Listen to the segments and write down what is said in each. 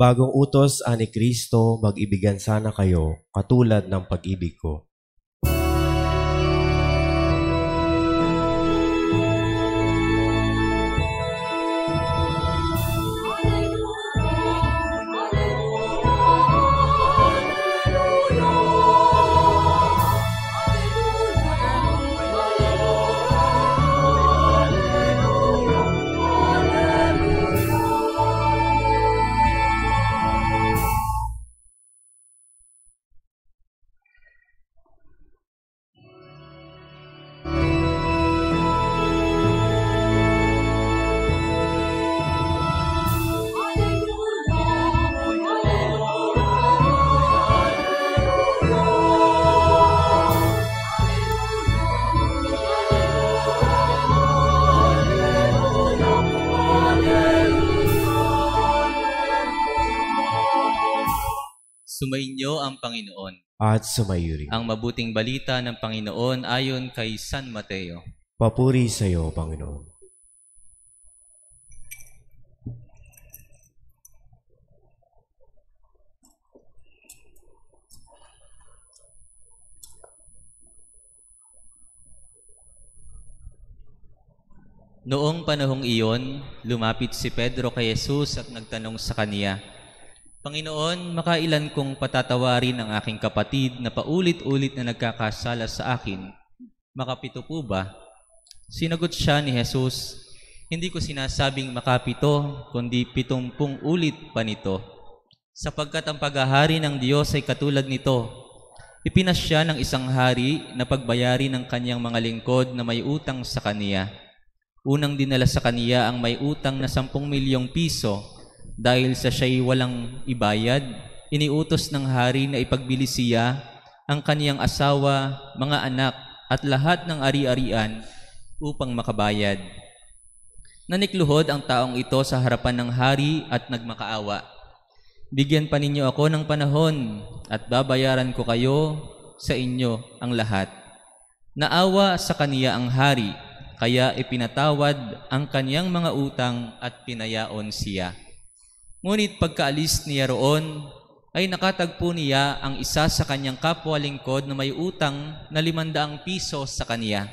Bagong utos ani Kristo, mag-ibigan sana kayo katulad ng pag-ibig ko. Sumainyo ang Panginoon. At sumayo rin. Ang mabuting balita ng Panginoon ayon kay San Mateo. Papuri sa iyo, Panginoon. Noong panahong iyon, lumapit si Pedro kay Jesus at nagtanong sa kaniya, Panginoon, makailan kong patatawarin ang aking kapatid na paulit-ulit na nagkakasala sa akin. Makapito po ba? Sinagot siya ni Jesus, Hindi ko sinasabing makapito, kundi pitumpung ulit pa nito. Sapagkat ang paghahari ng Diyos ay katulad nito. Ipinasya ng isang hari na pagbayari ng kanyang mga lingkod na may utang sa kaniya. Unang dinala sa kaniya ang may utang na 10 milyong piso dahil sa siya'y walang ibayad, iniutos ng hari na ipagbili siya ang kaniyang asawa, mga anak, at lahat ng ari-arian upang makabayad. Nanikluhod ang taong ito sa harapan ng hari at nagmakaawa. Bigyan pa ninyo ako ng panahon at babayaran ko kayo sa inyo ang lahat. Naawa sa kaniya ang hari, kaya ipinatawad ang kaniyang mga utang at pinayaon siya. Ngunit pagkaalis niya roon, ay nakatagpo niya ang isa sa kanyang kapwa lingkod na may utang na limandaang piso sa kanya.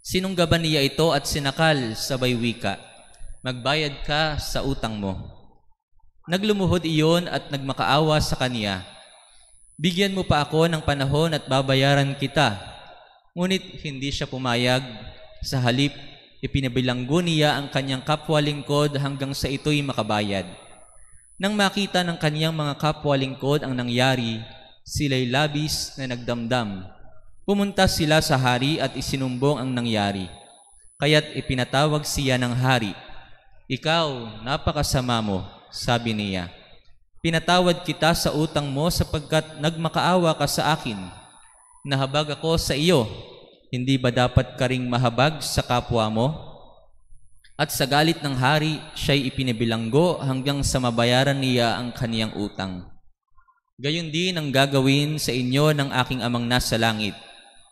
Sinunggaban niya ito at sinakal sabay wika, Magbayad ka sa utang mo. Naglumuhod iyon at nagmakaawa sa kanya, Bigyan mo pa ako ng panahon at babayaran kita. Ngunit hindi siya pumayag. Sa halip, Ipinabilanggo niya ang kanyang kapwa lingkod hanggang sa ito'y makabayad. Nang makita ng kanyang mga kapwa lingkod ang nangyari, sila'y labis na nagdamdam. Pumunta sila sa hari at isinumbong ang nangyari. Kaya't ipinatawag siya ng hari. Ikaw, napakasama mo, sabi niya. Pinatawad kita sa utang mo sapagkat nagmakaawa ka sa akin. Nahabag ako sa iyo hindi ba dapat ka ring mahabag sa kapwa mo? At sa galit ng hari, siya'y ipinibilanggo hanggang sa mabayaran niya ang kaniyang utang. Gayon din ang gagawin sa inyo ng aking amang nasa langit,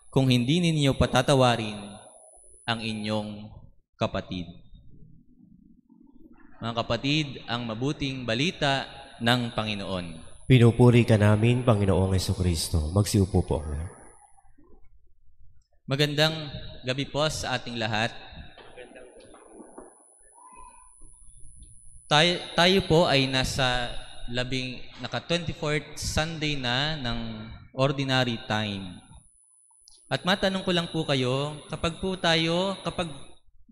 kung hindi ninyo patatawarin ang inyong kapatid. Mga kapatid, ang mabuting balita ng Panginoon. Pinupuri ka namin, Panginoong Yeso Kristo. Magsiupo po. Magandang gabi po sa ating lahat. Tayo, tayo po ay nasa labing naka 24th Sunday na ng ordinary time. At matanong ko lang po kayo, kapag po tayo, kapag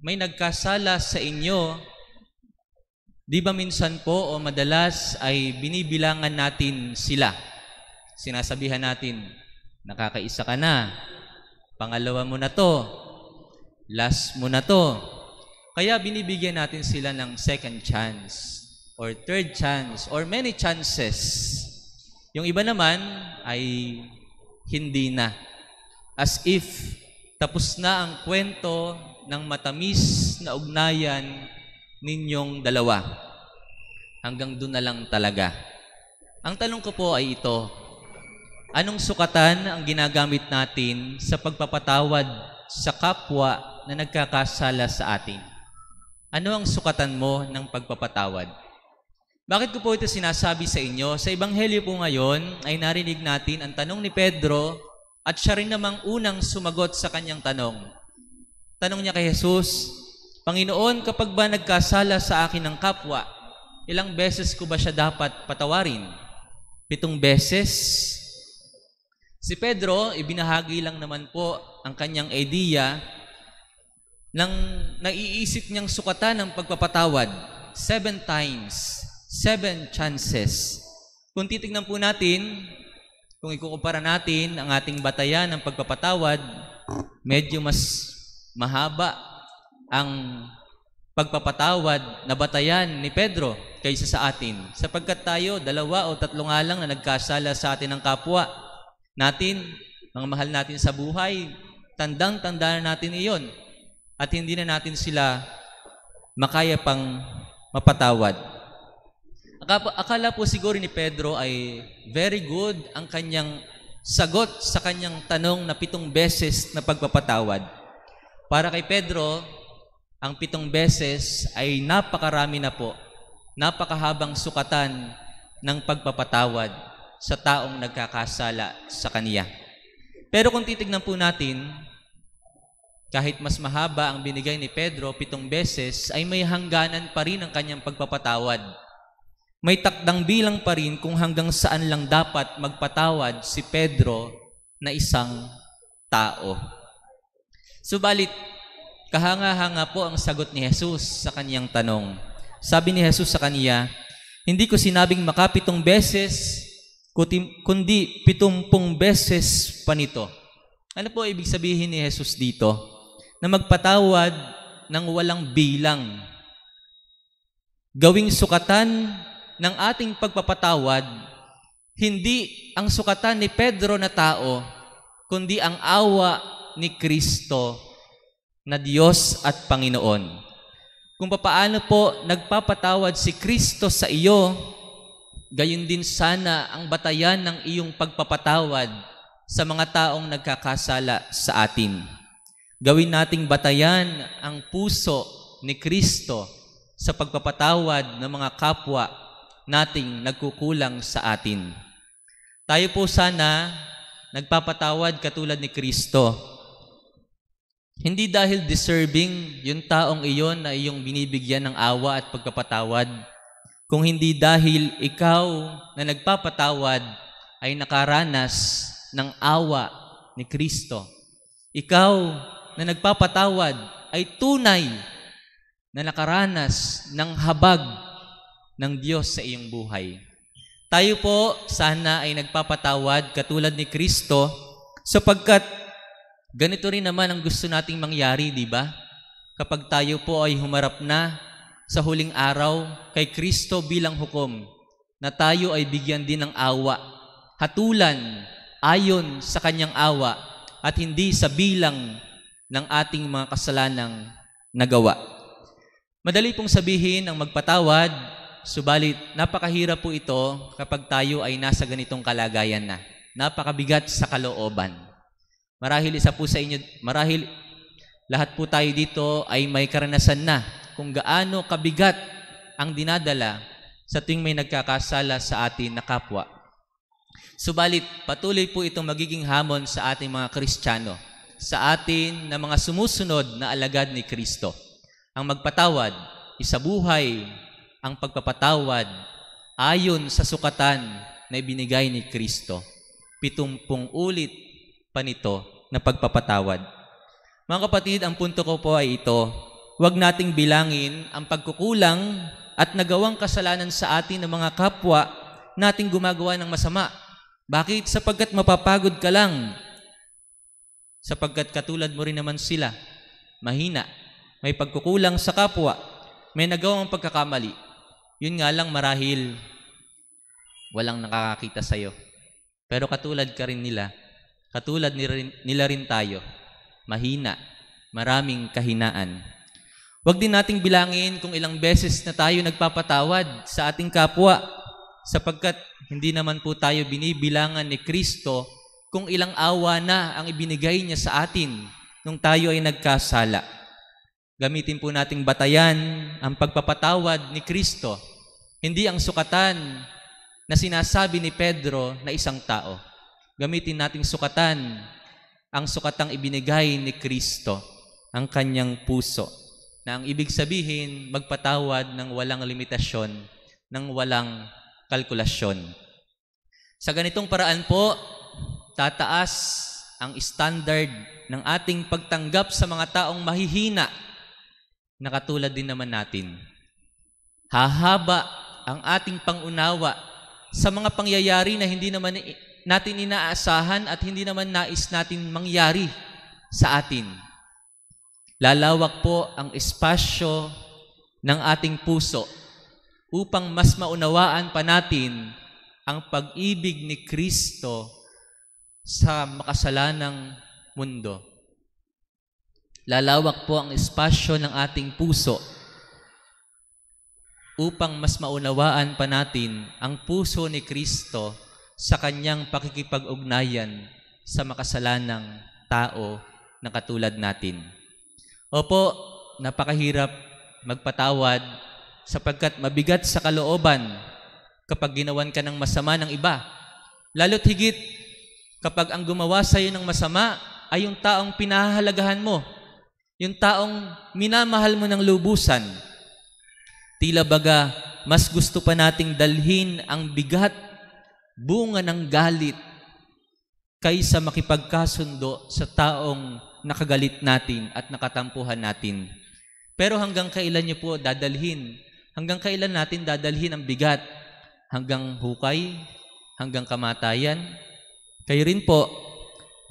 may nagkasala sa inyo, di ba minsan po o madalas ay binibilangan natin sila? Sinasabihan natin, nakakaisa ka na, Pangalawa mo na to. Last mo na to. Kaya binibigyan natin sila ng second chance or third chance or many chances. Yung iba naman ay hindi na. As if tapos na ang kwento ng matamis na ugnayan ninyong dalawa. Hanggang doon na lang talaga. Ang tanong ko po ay ito, Anong sukatan ang ginagamit natin sa pagpapatawad sa kapwa na nagkakasala sa atin? Ano ang sukatan mo ng pagpapatawad? Bakit ko po ito sinasabi sa inyo? Sa Ebanghelyo po ngayon ay narinig natin ang tanong ni Pedro at siya rin namang unang sumagot sa kanyang tanong. Tanong niya kay Jesus, Panginoon, kapag ba nagkasala sa akin ng kapwa, ilang beses ko ba siya dapat patawarin? Pitong beses? Si Pedro, ibinahagi lang naman po ang kanyang idea ng naiisip niyang sukatan ng pagpapatawad. Seven times, seven chances. Kung titignan po natin, kung ikukumpara natin ang ating batayan ng pagpapatawad, medyo mas mahaba ang pagpapatawad na batayan ni Pedro kaysa sa atin. Sapagkat tayo, dalawa o tatlo nga lang na nagkasala sa atin ng kapwa, natin, mga mahal natin sa buhay, tandang-tanda na natin iyon at hindi na natin sila makaya pang mapatawad. Akala po siguro ni Pedro ay very good ang kanyang sagot sa kanyang tanong na pitong beses na pagpapatawad. Para kay Pedro, ang pitong beses ay napakarami na po, napakahabang sukatan ng pagpapatawad sa taong nagkakasala sa kaniya. Pero kung titignan po natin, kahit mas mahaba ang binigay ni Pedro pitong beses, ay may hangganan pa rin ang kanyang pagpapatawad. May takdang bilang pa rin kung hanggang saan lang dapat magpatawad si Pedro na isang tao. Subalit, kahanga-hanga po ang sagot ni Jesus sa kaniyang tanong. Sabi ni Jesus sa kaniya, Hindi ko sinabing makapitong beses kundi pitumpung beses pa nito. Ano po ibig sabihin ni Jesus dito? Na magpatawad ng walang bilang. Gawing sukatan ng ating pagpapatawad, hindi ang sukatan ni Pedro na tao, kundi ang awa ni Kristo na Diyos at Panginoon. Kung paano po nagpapatawad si Kristo sa iyo, Gayon din sana ang batayan ng iyong pagpapatawad sa mga taong nagkakasala sa atin. Gawin nating batayan ang puso ni Kristo sa pagpapatawad ng mga kapwa nating nagkukulang sa atin. Tayo po sana nagpapatawad katulad ni Kristo. Hindi dahil deserving yung taong iyon na iyong binibigyan ng awa at pagpapatawad, kung hindi dahil ikaw na nagpapatawad ay nakaranas ng awa ni Kristo. Ikaw na nagpapatawad ay tunay na nakaranas ng habag ng Diyos sa iyong buhay. Tayo po sana ay nagpapatawad katulad ni Kristo sapagkat ganito rin naman ang gusto nating mangyari, di ba? Kapag tayo po ay humarap na sa huling araw kay Kristo bilang hukom na tayo ay bigyan din ng awa, hatulan ayon sa kanyang awa at hindi sa bilang ng ating mga kasalanang nagawa. Madali pong sabihin ang magpatawad, subalit napakahirap po ito kapag tayo ay nasa ganitong kalagayan na. Napakabigat sa kalooban. Marahil isa po sa inyo, marahil lahat po tayo dito ay may karanasan na kung gaano kabigat ang dinadala sa tuwing may nagkakasala sa atin na kapwa. Subalit, patuloy po itong magiging hamon sa ating mga Kristiyano, sa atin na mga sumusunod na alagad ni Kristo. Ang magpatawad, buhay, ang pagpapatawad ayon sa sukatan na ibinigay ni Kristo. Pitumpung ulit pa nito na pagpapatawad. Mga kapatid, ang punto ko po ay ito huwag nating bilangin ang pagkukulang at nagawang kasalanan sa atin ng mga kapwa nating gumagawa ng masama. Bakit? Sapagkat mapapagod ka lang. Sapagkat katulad mo rin naman sila, mahina, may pagkukulang sa kapwa, may nagawang pagkakamali. Yun nga lang marahil walang nakakakita sa'yo. Pero katulad ka rin nila, katulad nila rin tayo, mahina, maraming kahinaan. Huwag din nating bilangin kung ilang beses na tayo nagpapatawad sa ating kapwa sapagkat hindi naman po tayo binibilangan ni Kristo kung ilang awa na ang ibinigay niya sa atin nung tayo ay nagkasala. Gamitin po nating batayan ang pagpapatawad ni Kristo, hindi ang sukatan na sinasabi ni Pedro na isang tao. Gamitin nating sukatan ang sukatang ibinigay ni Kristo, ang kanyang puso na ang ibig sabihin, magpatawad ng walang limitasyon, ng walang kalkulasyon. Sa ganitong paraan po, tataas ang standard ng ating pagtanggap sa mga taong mahihina na katulad din naman natin. Hahaba ang ating pangunawa sa mga pangyayari na hindi naman natin inaasahan at hindi naman nais natin mangyari sa atin. Lalawak po ang espasyo ng ating puso upang mas maunawaan pa natin ang pag-ibig ni Kristo sa makasalanang mundo. Lalawak po ang espasyo ng ating puso upang mas maunawaan pa natin ang puso ni Kristo sa kanyang pakikipag-ugnayan sa makasalanang tao na katulad natin. Opo, napakahirap magpatawad sapagkat mabigat sa kalooban kapag ginawan ka ng masama ng iba. Lalo't higit kapag ang gumawa sa iyo ng masama ay yung taong pinahahalagahan mo, yung taong minamahal mo ng lubusan. Tila baga, mas gusto pa nating dalhin ang bigat, bunga ng galit kaysa makipagkasundo sa taong nakagalit natin at nakatampuhan natin. Pero hanggang kailan niyo po dadalhin? Hanggang kailan natin dadalhin ang bigat? Hanggang hukay? Hanggang kamatayan? Kayo rin po,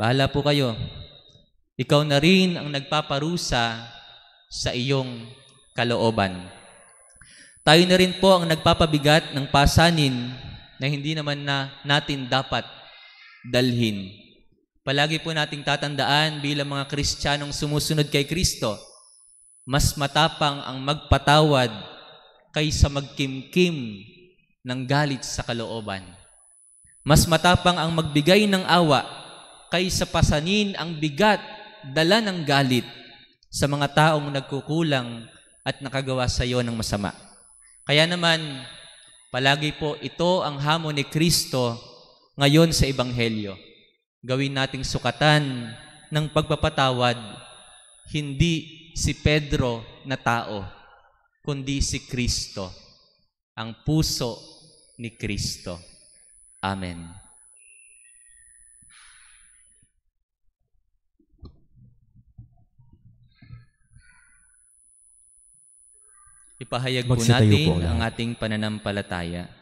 bahala po kayo. Ikaw na rin ang nagpaparusa sa iyong kalooban. Tayo na rin po ang nagpapabigat ng pasanin na hindi naman na natin dapat dalhin. Palagi po nating tatandaan bilang mga Kristiyanong sumusunod kay Kristo, mas matapang ang magpatawad kaysa magkimkim ng galit sa kalooban. Mas matapang ang magbigay ng awa kaysa pasanin ang bigat dala ng galit sa mga taong nagkukulang at nakagawa sa iyo ng masama. Kaya naman, palagi po ito ang hamon ni Kristo ngayon sa Ebanghelyo gawin nating sukatan ng pagpapatawad hindi si Pedro na tao, kundi si Kristo, ang puso ni Kristo. Amen. Ipahayag po natin ang ating pananampalataya.